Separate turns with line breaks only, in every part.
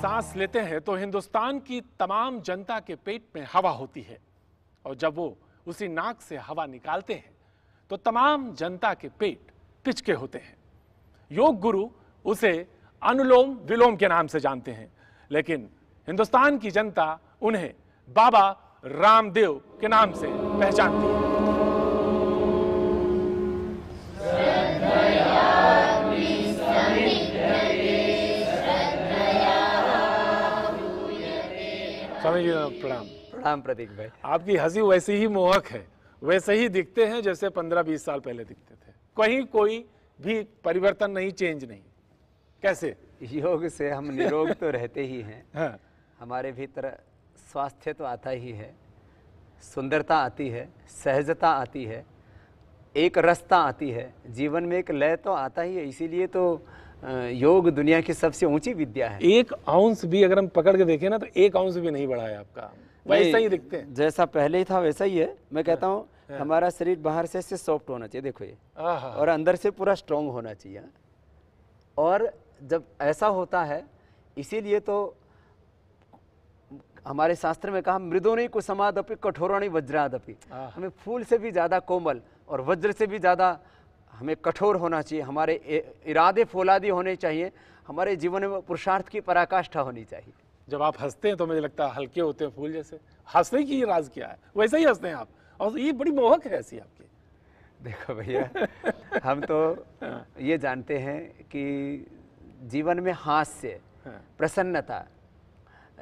सांस लेते हैं तो हिंदुस्तान की तमाम जनता के पेट में हवा होती है और जब वो उसी नाक से हवा निकालते हैं तो तमाम जनता के पेट पिचके होते हैं योग गुरु उसे अनुलोम विलोम के नाम से जानते हैं लेकिन हिंदुस्तान की जनता उन्हें बाबा रामदेव के नाम से पहचानती है प्रणाम प्रणाम प्रतीक भाई आपकी हंसी वैसे ही मोहक है वैसे ही दिखते हैं जैसे पंद्रह बीस साल पहले दिखते थे कहीं कोई भी परिवर्तन नहीं चेंज नहीं कैसे योग से हम निरोग तो रहते ही हैं हाँ। हमारे भीतर
स्वास्थ्य तो आता ही है सुंदरता आती है सहजता आती है एक रस्ता आती है जीवन में एक लय तो आता ही है इसीलिए तो योग दुनिया की सबसे ऊंची विद्या है एक आउंस भी अगर हम पकड़ के देखें ना तो एक आउंस भी नहीं बढ़ा है आपका वैसा ही दिखते हैं जैसा पहले ही था वैसा ही है मैं कहता हूँ हाँ, हाँ। हमारा शरीर बाहर से ऐसे सॉफ्ट होना चाहिए देखो ये हाँ, और अंदर से पूरा स्ट्रांग होना चाहिए और जब ऐसा होता है इसीलिए तो हमारे शास्त्र में कहा मृदो नहीं कुसमादपि कठोराणी वज्रादपि हमें फूल से भी ज़्यादा कोमल और वज्र से भी ज़्यादा हमें कठोर होना चाहिए हमारे इरादे फौलादी होने
चाहिए हमारे जीवन में पुरुषार्थ की पराकाष्ठा होनी चाहिए जब आप हंसते हैं तो मुझे लगता है हल्के होते हैं फूल जैसे हंसने की राज क्या है वैसे ही हंसते हैं आप और ये बड़ी मोहक है ऐसी आपकी
देखो भैया
हम तो हाँ। ये जानते हैं कि
जीवन में हास्य हाँ। प्रसन्नता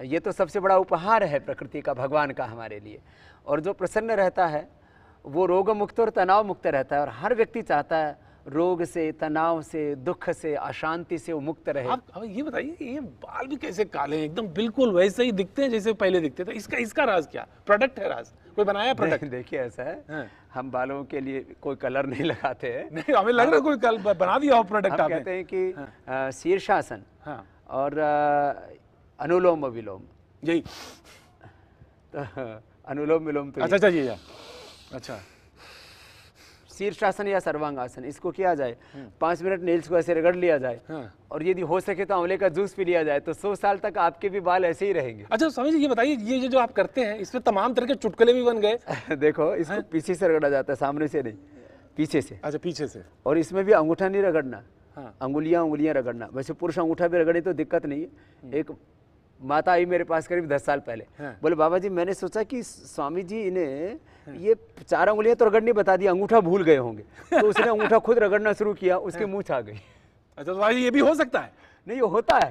ये तो सबसे बड़ा उपहार है प्रकृति का भगवान का हमारे लिए और जो प्रसन्न रहता है वो रोग मुक्त और तनाव मुक्त रहता है और हर व्यक्ति चाहता है रोग से तनाव से दुख से अशांति
से वो मुक्त रहे आप हमें ये बताइए ये बाल भी कैसे काले हैं एकदम बिल्कुल वैसे ही दिखते हैं जैसे पहले दिखते थे इसका इसका राज क्या प्रोडक्ट है राज कोई बनाया प्रोडक्ट देखिए ऐसा है हाँ। हम बालों के लिए कोई कलर नहीं लगाते हैं नहीं हमें लग रहा कोई कल बना दिया प्रोडक्ट आप कहते
हैं कि हाँ। शीर्षासन हाँ। और अनुलोम विलोम यही तो अनुलोम विलोम तो अच्छा अच्छा जी अच्छा शीर्षासन या सर्वांगासन इसको किया जाए हम्म। पाँच मिनट नेल्स को ऐसे रगड़ लिया जाए हाँ। और यदि हो सके तो आंवले का जूस पी लिया जाए तो सौ साल तक आपके भी बाल ऐसे ही रहेंगे अच्छा स्वामी जी ये बताइए
ये जो आप करते हैं इसमें तमाम तरह के चुटकुले भी बन गए
देखो इसको हाँ? पीछे से रगड़ा जाता है सामने से नहीं पीछे से अच्छा पीछे से और इसमें भी अंगूठा नहीं रगड़ना अंगुलिया हाँ। अंगुलियाँ उंगुलियाँ रगड़ना वैसे पुरुष अंगूठा भी रगड़े तो दिक्कत नहीं है हम्म। एक माता आई मेरे पास करीब दस साल पहले हाँ। बोले बाबा जी मैंने सोचा कि स्वामी जी ने हाँ। ये चार उंगलियां तो रगड़नी बता दी अंगूठा
भूल गए होंगे तो उसने अंगूठा खुद रगड़ना शुरू किया उसके हाँ। मुंह छा गई अच्छा भाई तो ये भी हो सकता है नहीं ये होता है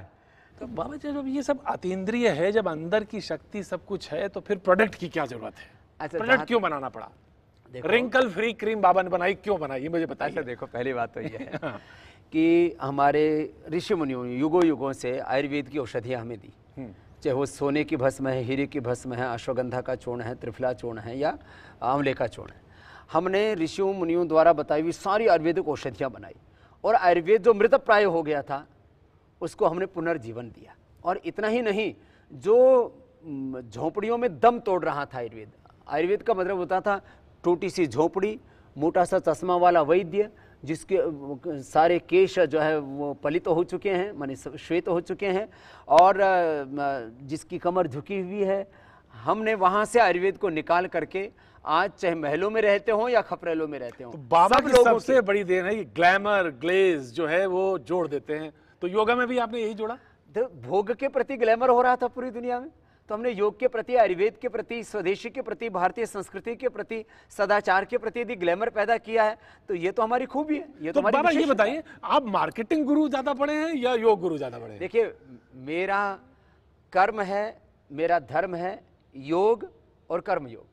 तो बाबा जी जब ये सब अतीन्द्रिय है जब अंदर की शक्ति सब कुछ है तो फिर प्रोडक्ट की क्या जरूरत है अच्छा प्रोडक्ट क्यों बनाना पड़ा रिंकल फ्री क्रीम बाबा ने बनाई क्यों बनाई मुझे बताइए अच्छा देखो पहली बात तो ये है हाँ। कि हमारे
ऋषि मुनियों युगों युगों से आयुर्वेद की औषधियाँ हमें दी चाहे वो सोने की भस्म है हीरे की भस्म है अश्वगंधा का चूर्ण है त्रिफला चूर्ण है या आंवले का चूर्ण है हमने ऋषियों मुनियों द्वारा बताई हुई सारी आयुर्वेदिक औषधियाँ बनाई और आयुर्वेद जो मृत प्राय हो गया था उसको हमने पुनर्जीवन दिया और इतना ही नहीं जो झोंपड़ियों में दम तोड़ रहा था आयुर्वेद आयुर्वेद का मतलब होता था टूटी सी झोंपड़ी मोटा सा चश्मा वाला वैद्य जिसके सारे केश जो है वो पलित तो हो चुके हैं माने श्वेत तो हो चुके हैं और जिसकी कमर झुकी हुई है हमने वहाँ से आयुर्वेद को निकाल करके आज चाहे महलों में रहते हो या खपरेलों में रहते हो तो
बाबा सब लोगों सबसे बड़ी देन है कि ग्लैमर ग्लेज जो है वो जोड़ देते हैं तो योगा में भी आपने यही जोड़ा तो भोग के प्रति ग्लैमर हो रहा था पूरी दुनिया में तो हमने योग
के प्रति आयुर्वेद के प्रति स्वदेशी के प्रति भारतीय संस्कृति के प्रति सदाचार के प्रति यदि ग्लैमर पैदा किया है तो ये तो हमारी खूबी है ये तो, तो बाबा ये बताइए आप मार्केटिंग गुरु ज़्यादा पढ़े हैं या योग गुरु ज़्यादा पढ़े देखिए मेरा कर्म है मेरा धर्म है योग और कर्म योग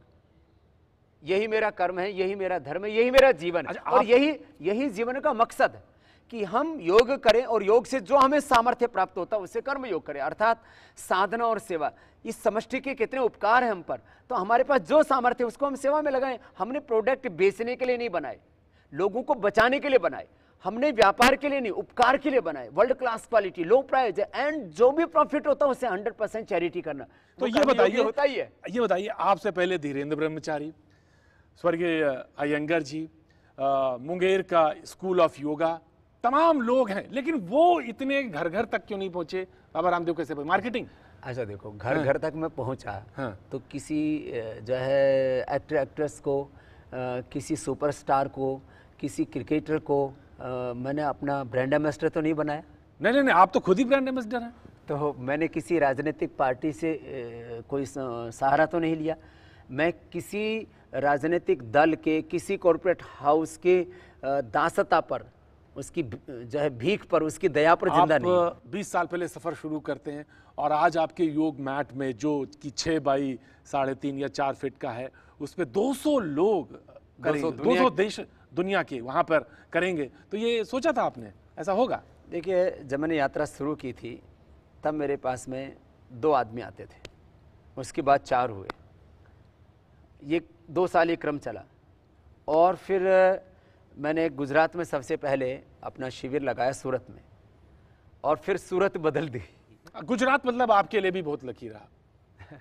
यही मेरा कर्म है यही मेरा धर्म है यही मेरा जीवन है अच्छा, और यही यही जीवन का मकसद है कि हम योग करें और योग से जो हमें सामर्थ्य प्राप्त होता है उसे कर्म योग करें अर्थात साधना और सेवा इस समष्टि के कितने उपकार हैं हम पर तो हमारे पास जो सामर्थ्य उसको हम सेवा में लगाएं हमने प्रोडक्ट बेचने के लिए नहीं बनाए लोगों को बचाने के लिए बनाए हमने व्यापार के लिए नहीं उपकार के लिए बनाए world class quality low price and जो भी प्रॉफिट होता है उसे हंड्रेड परसेंट चैरिटी करना तो, तो ये बताइए होता ही है
ये बताइए आपसे पहले धीरेन्द्र ब्रह्मचारी स्वर्गीय अयंगर जी आ, मुंगेर का स्कूल ऑफ योगा तमाम लोग हैं लेकिन वो इतने घर घर तक क्यों नहीं पहुंचे बाबा रामदेव कैसे पहुंचे मार्केटिंग अच्छा देखो घर घर
हाँ। तक मैं पहुंचा हाँ। तो किसी जो है एक्टर एक्ट्रेस को किसी सुपरस्टार को किसी क्रिकेटर को मैंने अपना ब्रांड एम्बेसडर तो नहीं बनाया नहीं नहीं नहीं आप तो खुद ही ब्रांड एम्बेसडर हैं तो मैंने किसी राजनीतिक पार्टी से कोई सहारा तो नहीं लिया मैं किसी राजनीतिक दल के किसी कॉरपोरेट हाउस के दासता पर उसकी जो है भीख पर उसकी दया पर जिंदा नहीं
बीस साल पहले सफ़र शुरू करते हैं और आज आपके योग मैट में जो कि छः बाई साढ़े तीन या चार फिट का है उस पर दो सौ लोग दो सौ देश दुनिया के वहाँ पर करेंगे तो ये सोचा था आपने ऐसा होगा देखिए
जब मैंने यात्रा शुरू की थी तब मेरे पास में दो आदमी आते थे उसके बाद चार हुए ये दो साल ये क्रम चला और फिर मैंने गुजरात में सबसे पहले अपना शिविर लगाया सूरत में और फिर सूरत बदल दी गुजरात मतलब आपके लिए भी बहुत लकी रहा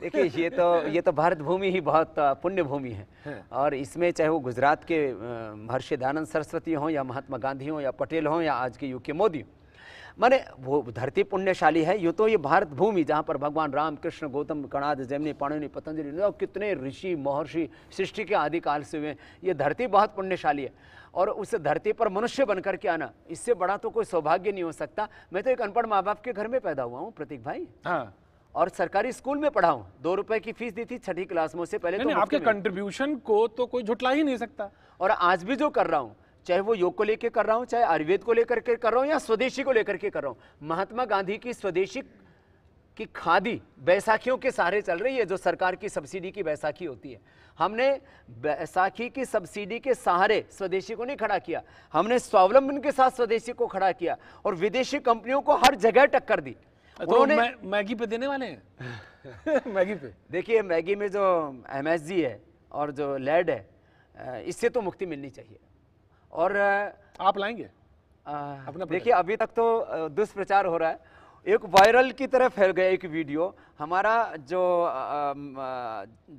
देखिए ये तो ये तो
भारत भूमि ही बहुत पुण्य भूमि है, है। हाँ। और इसमें चाहे वो गुजरात के महर्षि दयानंद सरस्वती हों या महात्मा गांधी हों या पटेल हों या आज के यूके मोदी हों माने वो धरती पुण्यशाली है यूँ तो ये भारत भूमि जहाँ पर भगवान राम कृष्ण गौतम कणाद जैमनी पाणिनी पतंजलि और कितने ऋषि महर्षि सृष्टि के आदिकाल से हुए ये धरती बहुत पुण्यशाली है और उस धरती पर मनुष्य बनकर के आना इससे बड़ा तो कोई सौभाग्य नहीं हो सकता मैं तो एक अनपढ़ माँ बाप के घर में पैदा हुआ हूँ प्रतीक भाई हाँ और सरकारी स्कूल में पढ़ा हूँ दो रुपए की फीस दी थी छठी क्लास में उससे पहले तो आपके
कंट्रीब्यूशन को तो कोई झुटला ही नहीं सकता
और आज भी जो कर रहा हूँ चाहे वो योग को लेकर कर रहा हूँ चाहे आयुर्वेद को लेकर के कर रहा हूँ या स्वदेशी को लेकर के कर रहा हूँ महात्मा गांधी की स्वदेशी की खादी बैसाखियों के सहारे चल रही है जो सरकार की सब्सिडी की बैसाखी होती है हमने बैसाखी की सब्सिडी के सहारे स्वदेशी को नहीं खड़ा किया हमने स्वावलंबन के साथ स्वदेशी को खड़ा किया और विदेशी कंपनियों को हर जगह टक्कर दी
अच्छा, तो उन्होंने मैगी पे देने वाले हैं
मैगी पे देखिए मैगी में जो एम है और जो लेड है इससे तो मुक्ति मिलनी चाहिए और आप लाएंगे देखिए अभी तक तो दुष्प्रचार हो रहा है एक वायरल की तरह फैल गया एक वीडियो हमारा जो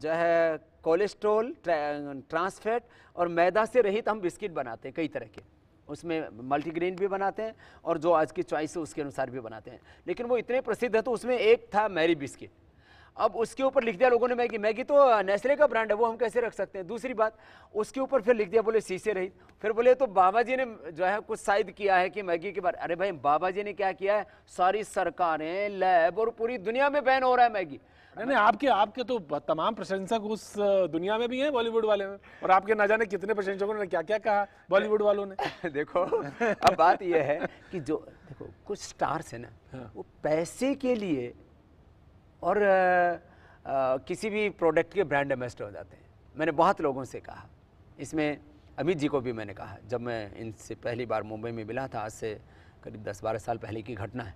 जो है कोलेस्ट्रोल ट्रांसफैट और मैदा से रहित हम बिस्किट बनाते हैं कई तरह के उसमें मल्टीग्रेन भी बनाते हैं और जो आज की चॉइस है उसके अनुसार भी बनाते हैं लेकिन वो इतने प्रसिद्ध है तो उसमें एक था मैरी बिस्किट अब उसके ऊपर लिख दिया लोगों ने मैगी मैगी तो नेस्ले का ब्रांड है वो हम कैसे रख सकते हैं दूसरी बात उसके ऊपर फिर लिख दिया बोले शीशे रही फिर बोले तो बाबा जी ने जो है कुछ शायद किया है कि मैगी के बारे अरे भाई बाबा जी ने क्या किया है सारी सरकारें लैब और पूरी दुनिया में बैन हो रहा है मैगी नहीं नहीं
आपके आपके तो तमाम प्रशंसक उस दुनिया में भी हैं बॉलीवुड वाले में और आपके ना जाने कितने प्रशंसकों ने क्या क्या कहा बॉलीवुड वालों ने देखो अब बात यह है कि जो
देखो कुछ स्टार्स है ना हाँ। वो पैसे के लिए और आ, आ, किसी भी प्रोडक्ट के ब्रांड एम्बेसडर हो जाते हैं मैंने बहुत लोगों से कहा इसमें अमित जी को भी मैंने कहा जब मैं इनसे पहली बार मुंबई में मिला था आज से करीब दस बारह साल पहले की घटना है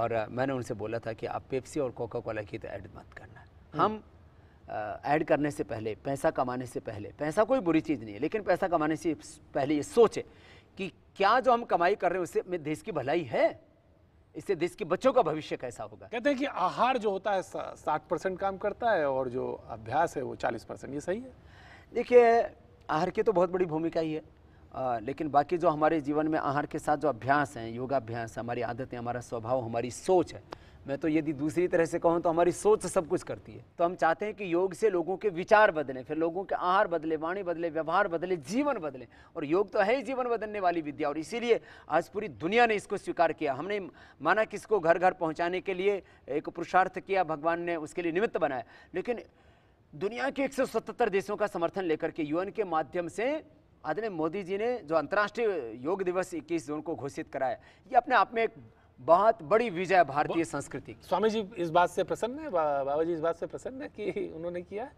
और मैंने उनसे बोला था कि आप पेप्सी और कोका कोला की तो ऐड मत करना हम्म। हम ऐड करने से पहले पैसा कमाने से पहले पैसा कोई बुरी चीज़ नहीं है लेकिन पैसा कमाने से पहले ये सोचे कि क्या जो हम कमाई कर रहे हैं उससे देश की भलाई
है इससे देश के बच्चों का भविष्य कैसा होगा कहते हैं कि आहार जो होता है साठ परसेंट काम करता है और जो अभ्यास है वो चालीस परसेंट ये सही है देखिए आहार की
तो बहुत बड़ी भूमिका ही है आ, लेकिन बाकी जो हमारे जीवन में आहार के साथ जो अभ्यास हैं योगाभ्यास हमारी आदतें हमारा स्वभाव हमारी सोच है मैं तो यदि दूसरी तरह से कहूँ तो हमारी सोच सब कुछ करती है तो हम चाहते हैं कि योग से लोगों के विचार बदले फिर लोगों के आहार बदले वाणी बदले व्यवहार बदले जीवन बदले और योग तो है ही जीवन बदलने वाली विद्या और इसीलिए आज पूरी दुनिया ने इसको स्वीकार किया हमने माना कि इसको घर घर पहुँचाने के लिए एक पुरुषार्थ किया भगवान ने उसके लिए निमित्त बनाया लेकिन दुनिया के एक देशों का समर्थन लेकर के यूएन के माध्यम से आदरणीय मोदी जी ने जो अंतर्राष्ट्रीय योग दिवस इक्कीस जून को घोषित कराया ये अपने आप
में एक बहुत बड़ी विजय भारतीय संस्कृति की स्वामी जी इस बात से प्रसन्न है बा, बाबा जी इस बात से प्रसन्न है कि उन्होंने किया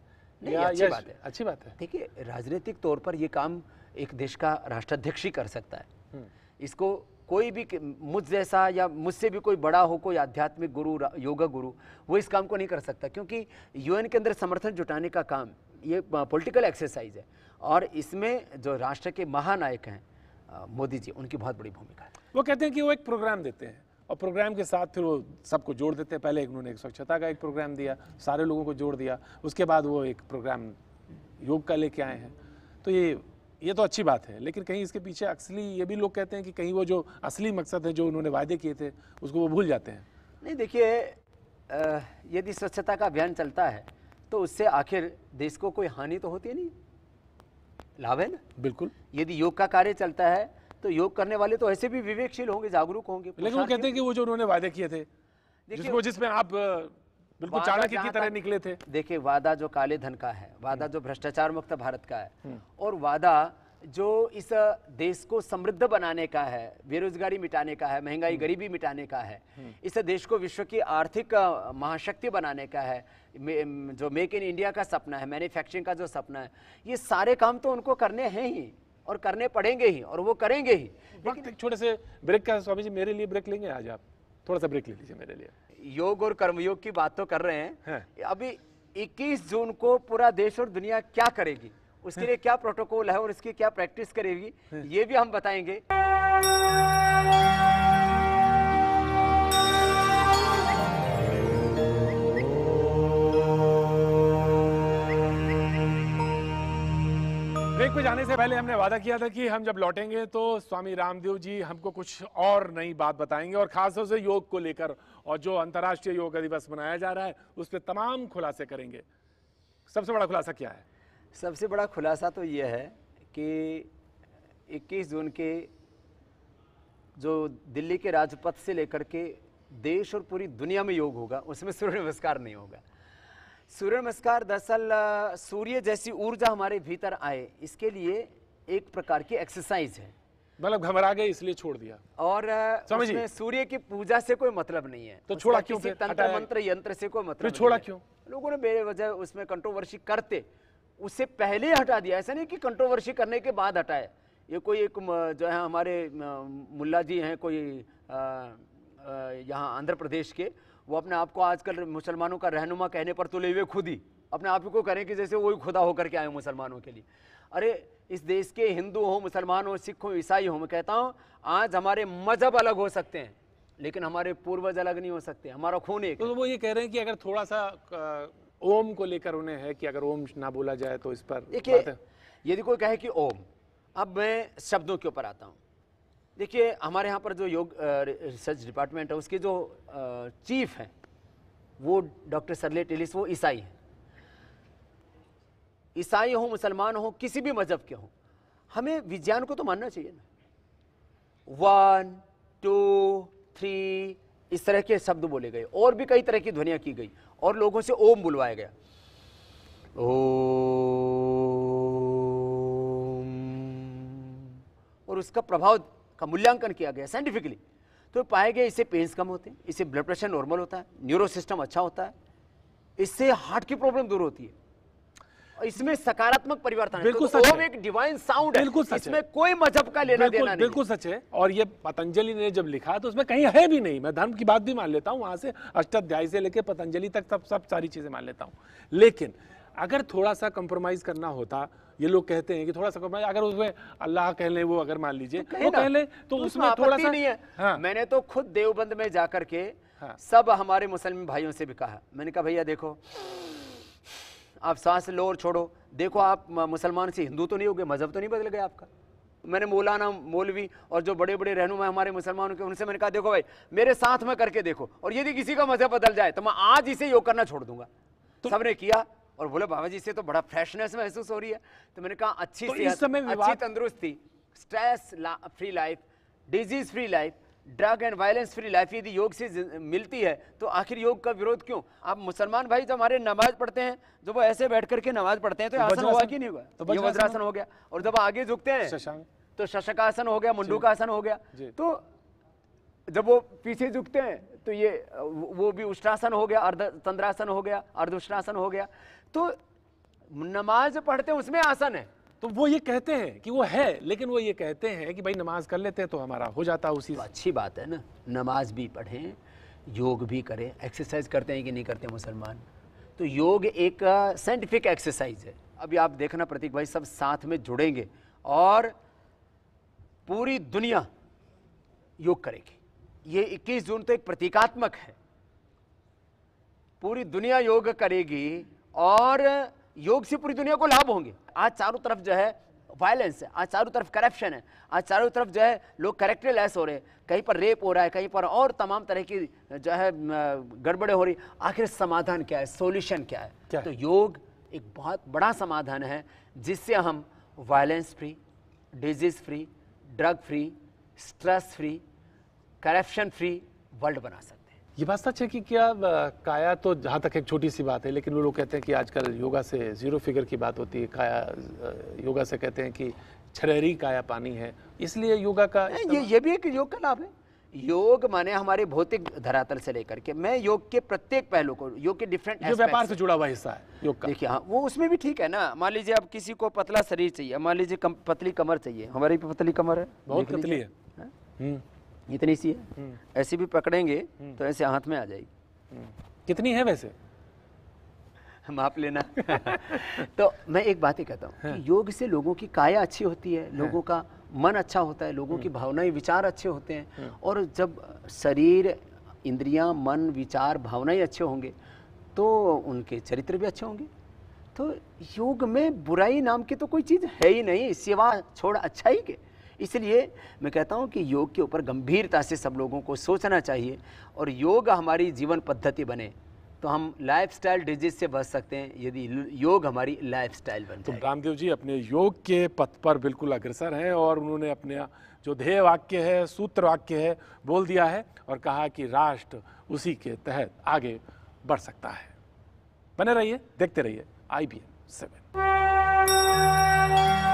नहीं या, अच्छी या, बात है
अच्छी बात है देखिए राजनीतिक तौर पर यह काम एक देश का राष्ट्राध्यक्ष ही कर सकता है हम्म। इसको कोई भी मुझ जैसा या मुझसे भी कोई बड़ा हो कोई आध्यात्मिक गुरु योगा गुरु वो इस काम को नहीं कर सकता क्योंकि यूएन के अंदर समर्थन जुटाने का काम ये पॉलिटिकल एक्सरसाइज है और
इसमें जो राष्ट्र के महानायक हैं मोदी जी उनकी बहुत बड़ी भूमिका है वो कहते हैं कि वो एक प्रोग्राम देते हैं और प्रोग्राम के साथ फिर वो सबको जोड़ देते हैं पहले उन्होंने एक स्वच्छता का एक प्रोग्राम दिया सारे लोगों को जोड़ दिया उसके बाद वो एक प्रोग्राम योग का लेके आए हैं तो ये ये तो अच्छी बात है लेकिन कहीं इसके पीछे असली ये भी लोग कहते हैं कि कहीं वो जो असली मकसद है जो उन्होंने वायदे किए थे उसको वो भूल जाते हैं
नहीं देखिए यदि स्वच्छता का अभियान चलता है तो उससे आखिर देश को कोई हानि तो होती है नहीं लाभ है ना बिल्कुल यदि योग का कार्य चलता है तो योग करने वाले तो ऐसे भी विवेकशील होंगे जागरूक होंगे
लेकिन वो कहते हैं कि वो जो उन्होंने वादे किए थे जिसमें जिस आप बिल्कुल चाणक्य की तरह
निकले थे देखिए वादा जो काले धन का है वादा हम्म। जो भ्रष्टाचार मुक्त भारत का है हम्म। और वादा जो इस देश को समृद्ध बनाने का है बेरोजगारी मिटाने का है महंगाई हम्म। गरीबी मिटाने का है इस देश को विश्व की आर्थिक महाशक्ति बनाने का है जो मेक इन इंडिया का सपना है मैन्युफैक्चरिंग का जो सपना है ये सारे काम तो उनको करने हैं ही और करने पड़ेंगे ही और वो करेंगे ही लेकिन छोटे से ब्रेक का स्वामी जी मेरे लिए ब्रेक लेंगे आज आप थोड़ा सा ब्रेक ले लीजिए मेरे लिए योग और कर्मयोग की बात तो कर रहे हैं है। हाँ। अभी इक्कीस जून को पूरा देश और दुनिया क्या करेगी उसके हाँ। लिए क्या प्रोटोकॉल है और इसकी क्या प्रैक्टिस करेगी हाँ। ये भी हम बताएंगे
ब्रेक पे जाने से पहले हमने वादा किया था कि हम जब लौटेंगे तो स्वामी रामदेव जी हमको कुछ और नई बात बताएंगे और खासतौर से योग को लेकर और जो अंतर्राष्ट्रीय योग दिवस मनाया जा रहा है उस पर तमाम खुलासे करेंगे सबसे बड़ा खुलासा क्या है सबसे बड़ा खुलासा तो यह है
कि 21 जून के जो दिल्ली के राजपथ से लेकर के देश और पूरी दुनिया में योग होगा उसमें सूर्य नमस्कार नहीं होगा सूर्य नमस्कार दरअसल सूर्य जैसी ऊर्जा हमारे भीतर आए इसके लिए एक प्रकार की एक्सरसाइज है
मतलब घबरा गए इसलिए छोड़ दिया और सूर्य की पूजा से कोई मतलब नहीं है तो छोड़ा क्यों किसी तंत्र मंत्र यंत्र से
कोई मतलब छोड़ा क्यों लोगों ने मेरे वजह उसमें कंट्रोवर्सी करते उससे पहले हटा दिया ऐसा नहीं कि कंट्रोवर्सी करने के बाद हटाए ये कोई एक जो है हमारे मुल्ला जी हैं कोई यहाँ आंध्र प्रदेश के वो अपने आप को आजकल मुसलमानों का रहनुमा कहने पर तुले हुए खुद ही अपने आप को करें कि जैसे वही खुदा होकर के आए मुसलमानों के लिए अरे इस देश के हिंदू हो मुसलमान हो सिख हो ईसाई हो मैं कहता हूँ आज हमारे मज़हब अलग हो सकते हैं
लेकिन हमारे पूर्वज अलग नहीं हो सकते हमारा खून एक तो, तो वो ये कह रहे हैं कि अगर थोड़ा सा ओम को लेकर उन्हें है कि अगर ओम ना बोला जाए तो इस पर देखिए यदि कोई कहे कि
ओम अब मैं शब्दों के ऊपर आता हूँ देखिए हमारे यहाँ पर जो योग रिसर्च डिपार्टमेंट है उसके जो चीफ हैं वो डॉक्टर सरले टेलिस वो ईसाई हैं ईसाई हो मुसलमान हो किसी भी मज़हब के हों हमें विज्ञान को तो मानना चाहिए ना वन टू थ्री इस तरह के शब्द बोले गए और भी कई तरह की ध्वनियाँ की गई और लोगों से ओम बुलवाया गया ओ और उसका प्रभाव का मूल्यांकन किया गया साइंटिफिकली तो पाए गए इससे पेन्स कम होते हैं इससे ब्लड प्रेशर नॉर्मल होता है न्यूरो सिस्टम अच्छा होता है इससे
हार्ट की प्रॉब्लम दूर होती है
इसमें सकारात्मक परिवर्तन तो बिल्कुल तो सच एक डिवाइन साउंड बिल्कुल है। इसमें कोई मजहब का लेना देना नहीं बिल्कुल
सच है और ये पतंजलि ने जब लिखा तो उसमें कहीं है भी नहीं मैं धर्म की बात भी मान लेता हूँ वहां से अष्टाध्याय से लेकर पतंजलि तक सब सब सारी चीजें मान लेता हूँ लेकिन अगर थोड़ा सा कंप्रोमाइज करना होता ये लोग कहते हैं कि थोड़ा सा अगर उसमें अल्लाह कह लें वो अगर मान लीजिए तो वो कह लें तो, तो उसमें थोड़ा सा नहीं है हाँ। मैंने तो
खुद देवबंद में जाकर के हाँ। सब हमारे मुसलमान भाइयों से भी कहा मैंने कहा भैया देखो आप सांस लो और छोड़ो देखो आप मुसलमान से हिंदू तो नहीं हो गए मजहब तो नहीं बदल गया आपका मैंने मौलाना मौलवी और जो बड़े बड़े रहनुमा हमारे मुसलमानों के उनसे मैंने कहा देखो भाई मेरे साथ में करके देखो और यदि किसी का मजहब बदल जाए तो मैं आज इसे योग करना छोड़ दूंगा तो सबने किया और बोले बाबा जी से तो बड़ा फ्रेशनेस महसूस हो रही है तो मैंने कहा अच्छी तो इस समय अच्छी तंदुरुस्ती stress free life disease free life drug and violence free life यदि योग से मिलती है तो आखिर योग का विरोध क्यों आप मुसलमान भाई जो तो हमारे नमाज पढ़ते हैं जब वो ऐसे बैठ करके नमाज पढ़ते हैं तो, तो आसन हुआ कि नहीं हुआ तो ये वज्रासन हो गया और जब आगे झुकते हैं तो शशकासन हो गया मुंडू का आसन हो गया तो जब वो पीछे झुकते हैं तो ये वो भी उष्ट्रासन हो गया अर्ध तंद्रासन हो गया अर्धउष्ट्रासन हो गया तो नमाज पढ़ते हैं उसमें आसन है
तो वो ये कहते हैं कि वो है लेकिन वो ये कहते हैं कि भाई नमाज कर लेते हैं तो हमारा हो जाता है उसी तो अच्छी बात है ना नमाज भी पढ़ें योग भी करें एक्सरसाइज करते हैं कि नहीं करते मुसलमान तो
योग एक साइंटिफिक एक्सरसाइज है अभी आप देखना प्रतीक भाई सब साथ में जुड़ेंगे और पूरी दुनिया योग करेगी ये 21 जून तो एक प्रतीकात्मक है पूरी दुनिया योग करेगी और योग से पूरी दुनिया को लाभ होंगे आज चारों तरफ जो है वायलेंस है आज चारों तरफ करप्शन है आज चारों तरफ जो है लोग करेक्टर लेस हो रहे हैं कहीं पर रेप हो रहा है कहीं पर और तमाम तरह की जो है गड़बड़े हो रही आखिर समाधान क्या है सोल्यूशन क्या है क्या? तो योग एक बहुत बड़ा समाधान है जिससे हम violence free disease free drug free stress free corruption free world बना सकते
ये बात सच है कि क्या काया तो जहाँ तक एक छोटी सी बात है लेकिन वो लोग कहते हैं कि आजकल योगा से ज़ीरो फिगर की बात होती है काया योगा से कहते हैं कि छरहरी काया पानी है इसलिए योगा का ये ये भी एक योग का लाभ है योग
माने हमारे भौतिक धरातल से लेकर के मैं योग के प्रत्येक पहलू को योग के डिफरेंट जो व्यापार से जुड़ा हुआ हिस्सा है योग का देखिए हाँ वो उसमें भी ठीक है ना मान लीजिए अब किसी को पतला शरीर चाहिए मान लीजिए पतली कमर चाहिए हमारी पतली कमर है बहुत पतली है?
हाँ? हम्म। इतनी सी है हम्म।
ऐसी भी पकड़ेंगे हम्म। तो ऐसे हाथ में आ जाएगी हम्म। कितनी है वैसे माप लेना तो मैं एक बात ही कहता हूँ हाँ। योग से लोगों की काया अच्छी होती है हाँ। लोगों का मन अच्छा होता है लोगों की भावनाएं विचार अच्छे होते हैं हाँ। और जब शरीर इंद्रियां मन विचार भावनाएं अच्छे होंगे तो उनके चरित्र भी अच्छे होंगे तो योग में बुराई नाम की तो कोई चीज़ है ही नहीं सिवा छोड़ अच्छा ही के इसलिए मैं कहता हूँ कि योग के ऊपर गंभीरता से सब लोगों को सोचना चाहिए और योग हमारी जीवन पद्धति बने तो हम लाइफस्टाइल डिजीज से
बच सकते हैं यदि योग हमारी लाइफस्टाइल बन तो रामदेव जी अपने योग के पथ पर बिल्कुल अग्रसर हैं और उन्होंने अपने जो ध्येय वाक्य है सूत्र वाक्य है बोल दिया है और कहा कि राष्ट्र उसी के तहत आगे बढ़ सकता है बने रहिए देखते रहिए आई बी सेवन